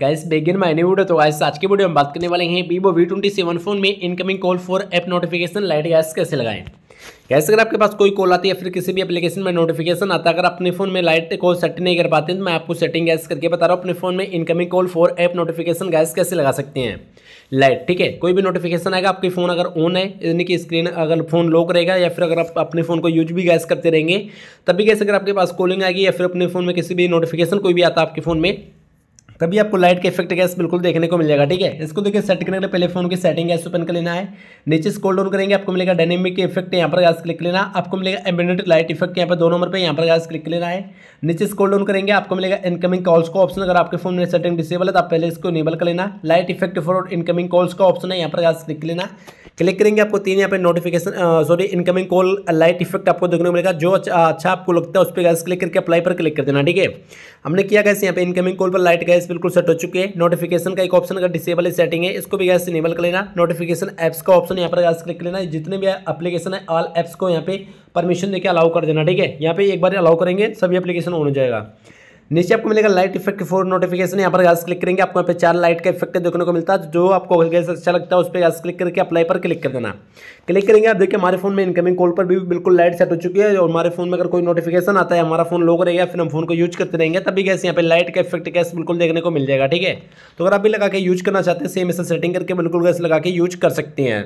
guys begin my new video तो guys आज के वीडियो में बात करने वाले हैं Vivo V twenty seven phone में incoming call for app notification light गैस कैसे लगाएं गैस अगर आपके पास कोई कॉल आती है फिर किसी भी एप्लीकेशन में नोटिफिकेशन आता है अगर अपने फोन में लाइट कॉल सेट नहीं कर पाते हैं तो मैं आपको सेटिंग गैस करके बता रहा हूँ अपने फोन में incoming call for app notification गैस कैसे लगा सकते हैं लाइट ठीक है कोई भी नोटिफिकेशन आएगा आपके फ़ोन अगर ऑन है यानी कि स्क्रीन अगर फोन लॉक रहेगा या फिर अगर आप अपने फ़ोन को यूज भी गैस करते रहेंगे तभी गैस अगर आपके पास कॉलिंग आएगी या फिर अपने फ़ोन में किसी भी नोटिफिकेशन कोई भी आता है आपके फ़ोन में तभी आपको लाइट का इफेक्ट गैस बिल्कुल देखने को मिल जाएगा ठीक है इसको देखिए सेट करने के लिए पहले फोन की सेटिंग गैस ओपन कर लेना है नीचे स्कोल डाउन करेंगे आपको मिलेगा डायनेमिक इफेक्ट यहाँ पर गैस क्लिक लेना आपको मिलेगा एम्बेडेड लाइट इफेक्ट यहाँ पर दो नंबर पर यहाँ पर गैस क्लिक लेना है नीचे स्कोल डाउन करेंगे आपको मिलेगा इनकमिंग कॉल्स का ऑप्शन अगर आपके फोन में सेटिंग डिसेबल है तो आप पहले इसको इनेबल कर लेना light effect for incoming calls का ऑप्शन है यहाँ पर गैस क्लिक लेना क्लिक करेंगे आपको तीन यहाँ पे notification sorry incoming call light effect आपको देखने को मिलेगा जो अच्छा, अच्छा आपको लगता है उस पर गैस क्लिक करके अप्लाई पर क्लिक कर देना ठीक है हमने किया गैस यहाँ पे इनकमिंग कॉल पर लाइट गैस बिल्कुल सेट हो चुके हैं नोटिफिकेशन का एक ऑप्शन अगर डिसेबल सेटिंग है इसको भी गैस इनेबल कर लेना नोटिफिकेशन एप्स का ऑप्शन यहाँ पर गैस क्लिक कर लेना जितने भी एप्लीकेशन है ऑल एप्स को यहाँ पे परमिशन देकर अलाउ कर देना ठीक है यहाँ पे एक बार अलाउ करेंगे सभी एप्लीकेशन ऑन हो जाएगा नीचे आपको मिलेगा लाइट इफेक्ट फोर नोटिफिकेशन यहाँ पर गैस क्लिक करेंगे आपको यहाँ पे चार लाइट का इफेक्ट देखने को मिलता है जो आपको गैस अच्छा लगता है उस पर गैस क्लिक करके अप्लाई पर क्लिक कर देना क्लिक करेंगे आप देखिए हमारे फोन में इनकमिंग कॉल पर भी बिल्कुल लाइट सेट हो चुकी है और हमारे फोन में अगर कोई नोटिफिकेशन आता है हमारा फोन लोग रहेगा फिर हम फोन को यूज करते रहेंगे तभी गैस यहाँ पर लाइट का इफेक्ट गैस बिल्कुल देखने को मिल जाएगा ठीक है तो अगर आप भी लगा के यूज करना चाहते हैं सेम ऐसा सेटिंग करके बिल्कुल गैस लगा के यूज कर सकते हैं